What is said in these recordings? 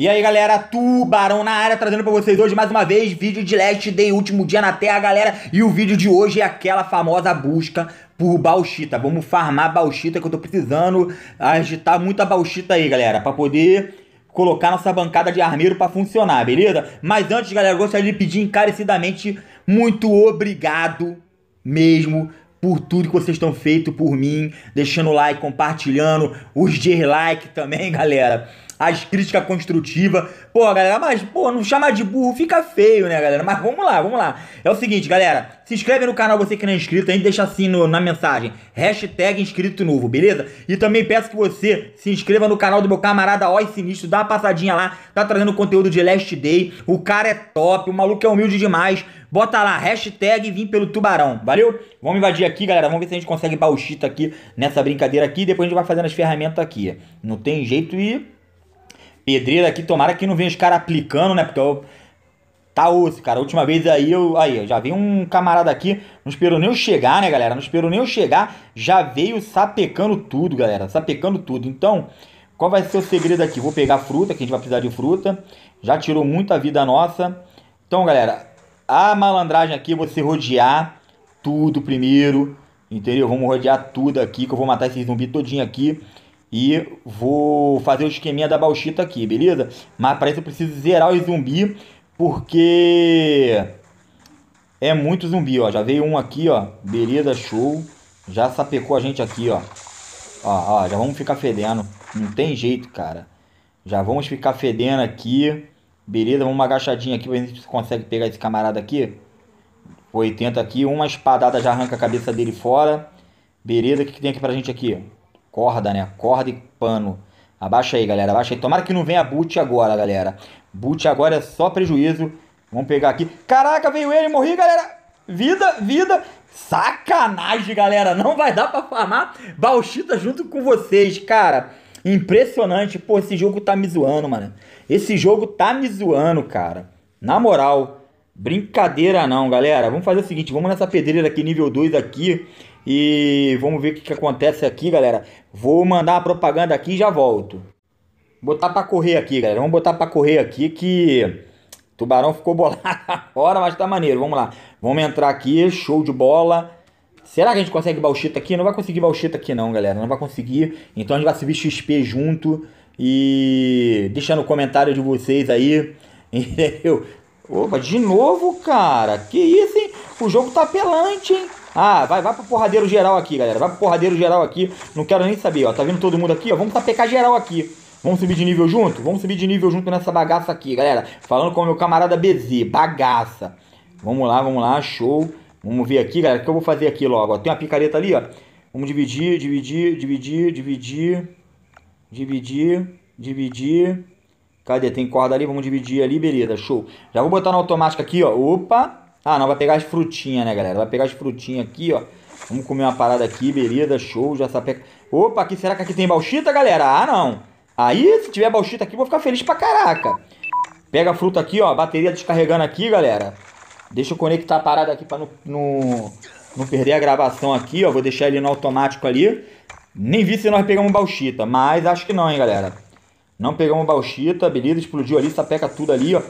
E aí galera, Tubarão na área, trazendo pra vocês hoje mais uma vez vídeo de Last Day, último dia na Terra, galera. E o vídeo de hoje é aquela famosa busca por bauxita. Vamos farmar bauxita que eu tô precisando agitar muita bauxita aí, galera, pra poder colocar nossa bancada de armeiro para funcionar, beleza? Mas antes, galera, eu gostaria de pedir encarecidamente muito obrigado mesmo por tudo que vocês estão feito por mim, deixando like, compartilhando, os dislike também, galera as críticas construtivas. Pô, galera, mas, pô, não chamar de burro fica feio, né, galera? Mas vamos lá, vamos lá. É o seguinte, galera, se inscreve no canal você que não é inscrito, a gente deixa assim no, na mensagem, hashtag inscrito novo, beleza? E também peço que você se inscreva no canal do meu camarada Oi Sinistro, dá uma passadinha lá, tá trazendo conteúdo de Last Day, o cara é top, o maluco é humilde demais, bota lá, hashtag vim pelo tubarão, valeu? Vamos invadir aqui, galera, vamos ver se a gente consegue bauxita aqui nessa brincadeira aqui, depois a gente vai fazendo as ferramentas aqui, não tem jeito e pedreira aqui, tomara que não venha os caras aplicando, né? Porque eu... tá osso, cara. A última vez aí eu. Aí, eu já vi um camarada aqui, não esperou nem eu chegar, né, galera? Não esperou nem eu chegar, já veio sapecando tudo, galera. Sapecando tudo. Então, qual vai ser o segredo aqui? Vou pegar fruta, que a gente vai precisar de fruta. Já tirou muita vida nossa. Então, galera, a malandragem aqui é você rodear tudo primeiro. Entendeu? Vamos rodear tudo aqui, que eu vou matar esses zumbi todinho aqui. E vou fazer o esqueminha da bauxita aqui, beleza? Mas para isso eu preciso zerar os zumbi, porque é muito zumbi, ó. Já veio um aqui, ó. Beleza, show. Já sapecou a gente aqui, ó. Ó, ó, já vamos ficar fedendo. Não tem jeito, cara. Já vamos ficar fedendo aqui. Beleza, vamos uma agachadinha aqui pra ver se a gente consegue pegar esse camarada aqui. 80 aqui, uma espadada já arranca a cabeça dele fora. Beleza, o que, que tem aqui pra gente aqui? Corda, né? Corda e pano. Abaixa aí, galera. Abaixa aí. Tomara que não venha boot agora, galera. Boot agora é só prejuízo. Vamos pegar aqui. Caraca, veio ele. Morri, galera. Vida, vida. Sacanagem, galera. Não vai dar pra farmar bauxita junto com vocês, cara. Impressionante. Pô, esse jogo tá me zoando, mano. Esse jogo tá me zoando, cara. Na moral. Brincadeira não, galera. Vamos fazer o seguinte. Vamos nessa pedreira aqui, nível 2 aqui. E vamos ver o que, que acontece aqui, galera. Vou mandar a propaganda aqui e já volto. Botar para correr aqui, galera. Vamos botar para correr aqui que Tubarão ficou bolado fora, mas tá maneiro. Vamos lá. Vamos entrar aqui, show de bola. Será que a gente consegue bauxita aqui? Não vai conseguir bauxita aqui não, galera. Não vai conseguir. Então a gente vai subir XP junto. E deixa no comentário de vocês aí. Entendeu? Opa, de novo, cara. Que isso, hein? O jogo tá pelante, hein? Ah, vai, vai pro porradeiro geral aqui, galera. Vai pro porradeiro geral aqui. Não quero nem saber, ó. Tá vendo todo mundo aqui, ó? Vamos tapecar geral aqui. Vamos subir de nível junto? Vamos subir de nível junto nessa bagaça aqui, galera. Falando com o meu camarada BZ, bagaça. Vamos lá, vamos lá, show. Vamos ver aqui, galera, o que eu vou fazer aqui logo. Ó. Tem uma picareta ali, ó. Vamos dividir, dividir, dividir, dividir, dividir, dividir. Cadê? Tem corda ali, vamos dividir ali, beleza, show. Já vou botar na automática aqui, ó. Opa! Ah, não, vai pegar as frutinhas, né, galera? Vai pegar as frutinhas aqui, ó. Vamos comer uma parada aqui, beleza, show, já sapeca. Opa, aqui, será que aqui tem bauxita, galera? Ah, não. Aí, se tiver bauxita aqui, vou ficar feliz pra caraca. Pega a fruta aqui, ó, bateria descarregando aqui, galera. Deixa eu conectar a parada aqui pra não, não, não perder a gravação aqui, ó. Vou deixar ele no automático ali. Nem vi se nós pegamos bauxita, mas acho que não, hein, galera. Não pegamos bauxita, beleza, explodiu ali, sapeca tudo ali, ó.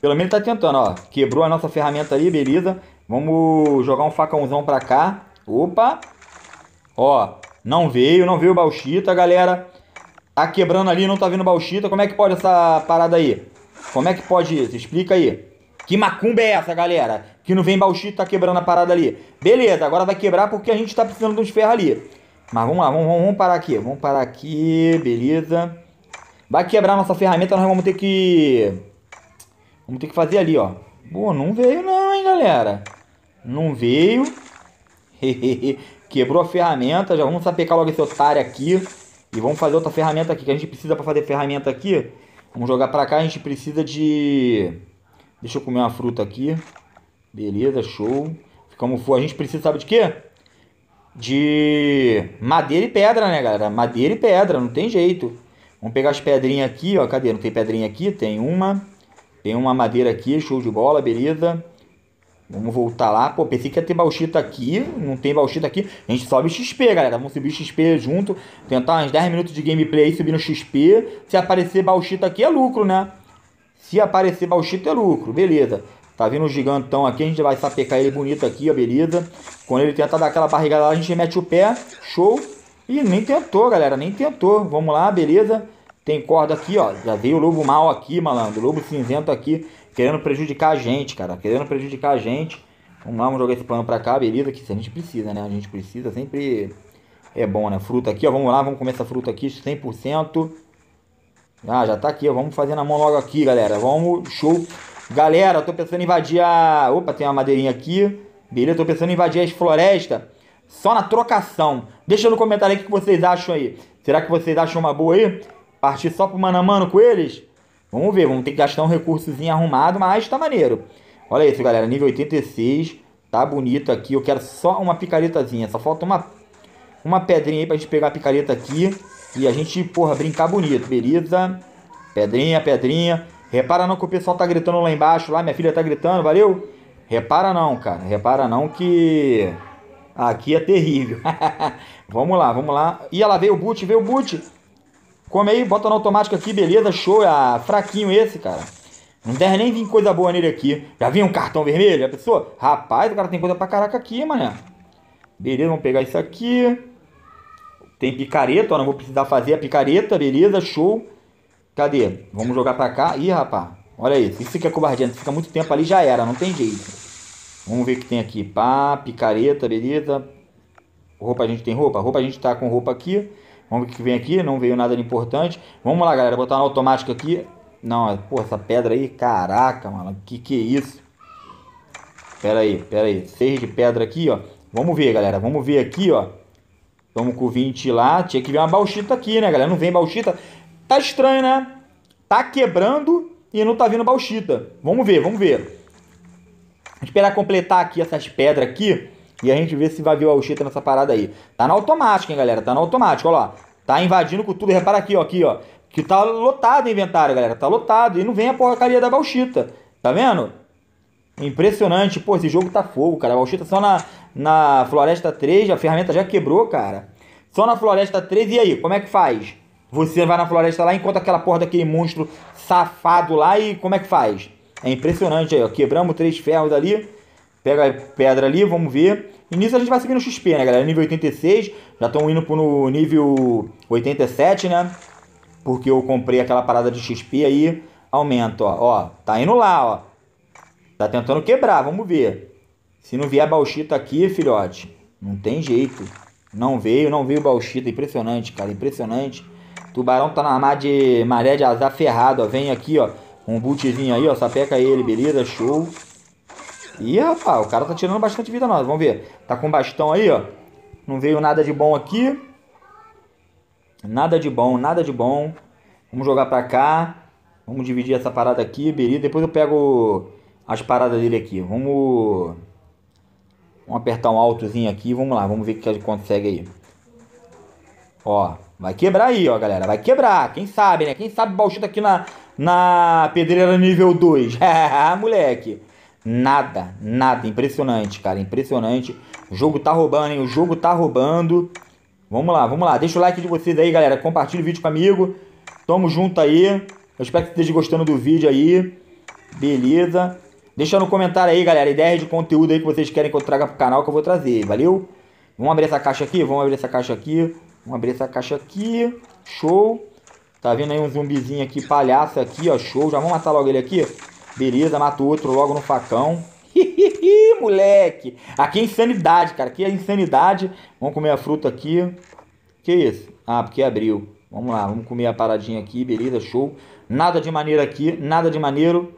Pelo menos tá tentando, ó. Quebrou a nossa ferramenta ali, beleza. Vamos jogar um facãozão pra cá. Opa! Ó, não veio, não veio o bauxita, galera. Tá quebrando ali, não tá vindo bauxita. Como é que pode essa parada aí? Como é que pode isso? Explica aí. Que macumba é essa, galera? Que não vem bauxita, tá quebrando a parada ali. Beleza, agora vai quebrar porque a gente tá precisando de uns ferros ali. Mas vamos lá, vamos, vamos parar aqui. Vamos parar aqui, beleza. Vai quebrar nossa ferramenta, nós vamos ter que Vamos ter que fazer ali, ó. Boa, não veio não, hein, galera. Não veio. Quebrou a ferramenta. Já vamos sapecar logo esse otário aqui. E vamos fazer outra ferramenta aqui. Que a gente precisa para fazer ferramenta aqui. Vamos jogar para cá. A gente precisa de... Deixa eu comer uma fruta aqui. Beleza, show. Ficamos full. a gente precisa, sabe de quê? De madeira e pedra, né, galera? Madeira e pedra, não tem jeito. Vamos pegar as pedrinhas aqui, ó. Cadê? Não tem pedrinha aqui? Tem uma. Tem uma madeira aqui, show de bola, beleza. Vamos voltar lá. Pô, pensei que ia ter bauxita aqui. Não tem bauxita aqui. A gente sobe XP, galera. Vamos subir XP junto. Tentar uns 10 minutos de gameplay aí subindo XP. Se aparecer bauxita aqui é lucro, né? Se aparecer bauxita é lucro, beleza. Tá vindo um gigantão aqui, a gente vai sapecar ele bonito aqui, ó, beleza. Quando ele tentar dar aquela barrigada lá, a gente mete o pé. Show. Ih, nem tentou, galera. Nem tentou. Vamos lá, beleza. Tem corda aqui, ó. Já veio o lobo mal aqui, malandro. O lobo cinzento aqui, querendo prejudicar a gente, cara. Querendo prejudicar a gente. Vamos lá, vamos jogar esse plano pra cá, beleza? Que se a gente precisa, né? A gente precisa sempre. É bom, né? Fruta aqui, ó. Vamos lá, vamos comer essa fruta aqui, 100%. Ah, já tá aqui, ó. Vamos fazer na mão logo aqui, galera. Vamos, show. Galera, tô pensando em invadir a. Opa, tem uma madeirinha aqui. Beleza, tô pensando em invadir as florestas. Só na trocação. Deixa no comentário aí o que vocês acham aí. Será que vocês acham uma boa aí? Partir só pro mano a mano com eles? Vamos ver, vamos ter que gastar um recursozinho arrumado, mas tá maneiro. Olha isso, galera, nível 86, tá bonito aqui. Eu quero só uma picaretazinha, só falta uma, uma pedrinha aí pra gente pegar a picareta aqui. E a gente, porra, brincar bonito, beleza? Pedrinha, pedrinha. Repara não que o pessoal tá gritando lá embaixo, lá minha filha tá gritando, valeu? Repara não, cara, repara não que aqui é terrível. vamos lá, vamos lá. E ela veio o boot, veio o boot. Come aí, bota na automática aqui, beleza, show. É, ah, fraquinho esse, cara. Não deve nem vir coisa boa nele aqui. Já vinha um cartão vermelho, já pensou? Rapaz, o cara tem coisa pra caraca aqui, mané. Beleza, vamos pegar isso aqui. Tem picareta, ó, não vou precisar fazer a picareta, beleza, show. Cadê? Vamos jogar pra cá. Ih, rapaz, olha isso. Isso fica é covardia, fica muito tempo ali, já era, não tem jeito. Vamos ver o que tem aqui. Pá, picareta, beleza. Roupa, a gente tem roupa? Roupa, a gente tá com roupa aqui. Vamos ver o que vem aqui. Não veio nada de importante. Vamos lá, galera. Botar na automática aqui. Não, é, pô, essa pedra aí. Caraca, mano. Que que é isso? Pera aí, pera aí. Seis de pedra aqui, ó. Vamos ver, galera. Vamos ver aqui, ó. Vamos com 20 lá. Tinha que vir uma bauxita aqui, né, galera? Não vem bauxita. Tá estranho, né? Tá quebrando e não tá vindo bauxita. Vamos ver, vamos ver. Vamos esperar completar aqui essas pedras aqui. E a gente vê se vai ver o Alchita nessa parada aí. Tá na automática, hein, galera? Tá na automática, olha lá. Tá invadindo com tudo. Repara aqui, ó, aqui, ó. Que tá lotado o inventário, galera. Tá lotado. E não vem a porcaria da Bauxita. Tá vendo? Impressionante. Pô, esse jogo tá fogo, cara. A Bauxita só na, na Floresta 3. A ferramenta já quebrou, cara. Só na Floresta 3. E aí, como é que faz? Você vai na floresta lá, encontra aquela porra daquele monstro safado lá e como é que faz? É impressionante aí, ó. Quebramos três ferros ali. Pega a pedra ali, vamos ver. E nisso a gente vai seguindo XP, né, galera? Nível 86, já estão indo pro nível 87, né? Porque eu comprei aquela parada de XP aí. Aumento, ó. Ó, tá indo lá, ó. Tá tentando quebrar, vamos ver. Se não vier bauxita aqui, filhote, não tem jeito. Não veio, não veio bauxita. Impressionante, cara, impressionante. Tubarão tá na mar de maré de azar ferrado, ó. Vem aqui, ó. Um bootzinho aí, ó. só peca ele, beleza? Show. Ih, rapaz, o cara tá tirando bastante vida nós. Vamos ver. Tá com bastão aí, ó. Não veio nada de bom aqui. Nada de bom, nada de bom. Vamos jogar pra cá. Vamos dividir essa parada aqui, beleza. Depois eu pego as paradas dele aqui. Vamos... Vamos apertar um altozinho aqui. Vamos lá, vamos ver o que a gente consegue aí. Ó, vai quebrar aí, ó, galera. Vai quebrar. Quem sabe, né? Quem sabe o aqui na, na pedreira nível 2. moleque. Nada, nada. Impressionante, cara. Impressionante. O jogo tá roubando, hein? O jogo tá roubando. Vamos lá, vamos lá. Deixa o like de vocês aí, galera. Compartilha o vídeo comigo. Tamo junto aí. Eu espero que esteja gostando do vídeo aí. Beleza. Deixa no comentário aí, galera, ideias de conteúdo aí que vocês querem que eu traga pro canal que eu vou trazer, valeu? Vamos abrir essa caixa aqui? Vamos abrir essa caixa aqui. Vamos abrir essa caixa aqui. Show. Tá vendo aí um zumbizinho aqui, palhaço aqui, ó. Show. Já vamos matar logo ele aqui. Beleza, mata o outro logo no facão. moleque. Aqui é insanidade, cara. Aqui é insanidade. Vamos comer a fruta aqui. Que isso? Ah, porque abriu. Vamos lá, vamos comer a paradinha aqui, beleza, show. Nada de maneiro aqui, nada de maneiro.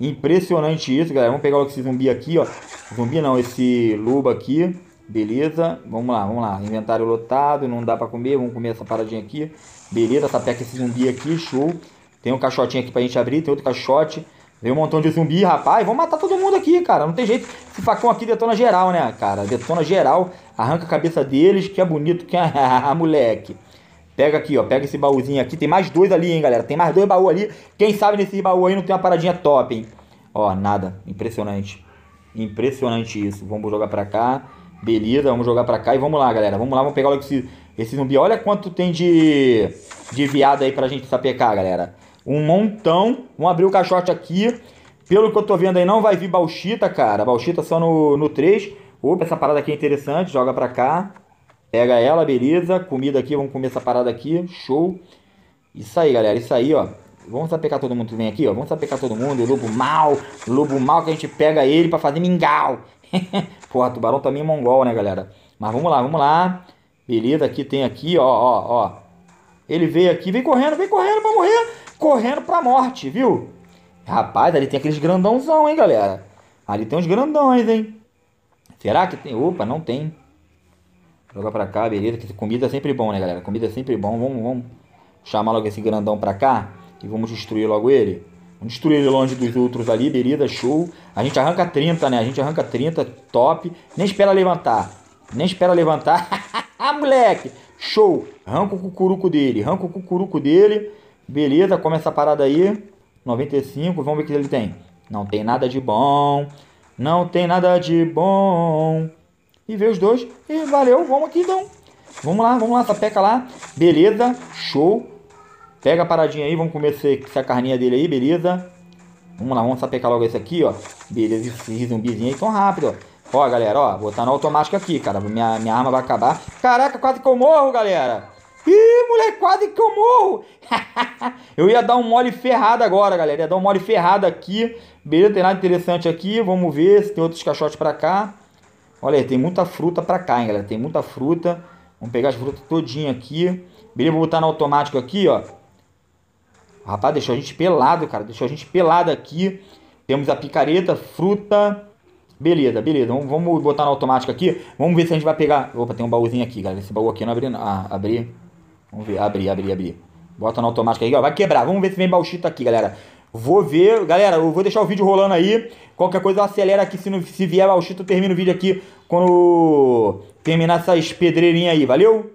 Impressionante isso, galera. Vamos pegar esse zumbi aqui, ó. Zumbi não, esse lobo aqui. Beleza, vamos lá, vamos lá. Inventário lotado, não dá pra comer. Vamos comer essa paradinha aqui. Beleza, tapeca esse zumbi aqui, show. Tem um caixotinho aqui pra gente abrir, tem outro caixote. Veio um montão de zumbi, rapaz, vamos matar todo mundo aqui, cara. Não tem jeito. Esse facão aqui detona geral, né, cara? Detona geral, arranca a cabeça deles, que é bonito, que é moleque. Pega aqui, ó, pega esse baúzinho aqui. Tem mais dois ali, hein, galera. Tem mais dois baús ali. Quem sabe nesse baú aí não tem uma paradinha top, hein? Ó, nada. Impressionante. Impressionante isso. Vamos jogar pra cá. Beleza, vamos jogar pra cá e vamos lá, galera. Vamos lá, vamos pegar logo esse, esse zumbi. Olha quanto tem de, de viado aí pra gente sapecar, galera. Um montão. Vamos abrir o caixote aqui. Pelo que eu tô vendo aí, não vai vir bauxita, cara. Bauxita só no, no 3. Opa, essa parada aqui é interessante. Joga pra cá. Pega ela, beleza. Comida aqui, vamos comer essa parada aqui. Show. Isso aí, galera. Isso aí, ó. Vamos sapecar todo mundo que vem aqui, ó. Vamos sapecar todo mundo. Lobo mal. Lobo mal que a gente pega ele pra fazer mingau. Porra, tubarão também é mongol, né, galera? Mas vamos lá, vamos lá. Beleza, aqui tem aqui, ó, ó, ó. Ele veio aqui, vem correndo, vem correndo pra morrer correndo pra morte, viu? Rapaz, ali tem aqueles grandãozão, hein, galera? Ali tem uns grandões, hein? Será que tem? Opa, não tem. Joga pra cá, beleza. Que comida é sempre bom, né, galera? Comida é sempre bom. Vamos, vamos chamar logo esse grandão pra cá e vamos destruir logo ele. Vamos destruir ele longe dos outros ali, beleza, show. A gente arranca 30, né? A gente arranca 30, top. Nem espera levantar. Nem espera levantar. Ah, moleque! Show! Arranca o cucuruco dele, arranca o cucuruco dele. Beleza, come essa parada aí. 95, vamos ver o que ele tem. Não tem nada de bom. Não tem nada de bom. E vê os dois. E valeu, vamos aqui então. Vamos lá, vamos lá, sapeca lá. Beleza, show. Pega a paradinha aí, vamos comer esse, essa carninha dele aí, beleza. Vamos lá, vamos sapecar logo esse aqui, ó. Beleza, esse zumbizinho aí tão rápido, ó. Ó, galera, ó, botar tá no automático aqui, cara. Minha, minha arma vai acabar. Caraca, quase que eu morro, galera. Ih, moleque, quase que eu morro. eu ia dar um mole ferrado agora, galera. Ia dar um mole ferrado aqui. Beleza, tem nada interessante aqui. Vamos ver se tem outros caixotes pra cá. Olha aí, tem muita fruta pra cá, hein, galera. Tem muita fruta. Vamos pegar as frutas todinha aqui. Beleza, vou botar no automático aqui, ó. Rapaz, deixou a gente pelado, cara. Deixou a gente pelado aqui. Temos a picareta, fruta... Beleza, beleza. Vamos, vamos botar no automático aqui. Vamos ver se a gente vai pegar... Opa, tem um baúzinho aqui, galera. Esse baú aqui não abri... Ah, abri... Vamos ver, abrir, abrir, abrir. Bota na automática aí, ó, vai quebrar. Vamos ver se vem bauxita aqui, galera. Vou ver, galera, eu vou deixar o vídeo rolando aí. Qualquer coisa acelera aqui, se, não, se vier bauxita, eu termino o vídeo aqui quando terminar essas pedreirinhas aí, valeu?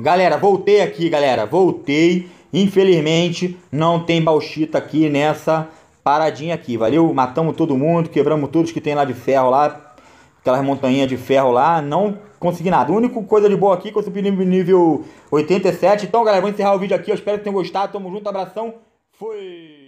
Galera, voltei aqui, galera. Voltei. Infelizmente, não tem bauxita aqui nessa paradinha aqui, valeu? Matamos todo mundo, quebramos todos que tem lá de ferro lá. Aquelas montanhas de ferro lá. Não consegui nada. A única coisa de boa aqui é que eu subi no nível 87. Então, galera, vou encerrar o vídeo aqui. Eu espero que tenham gostado. Tamo junto, abração. Fui!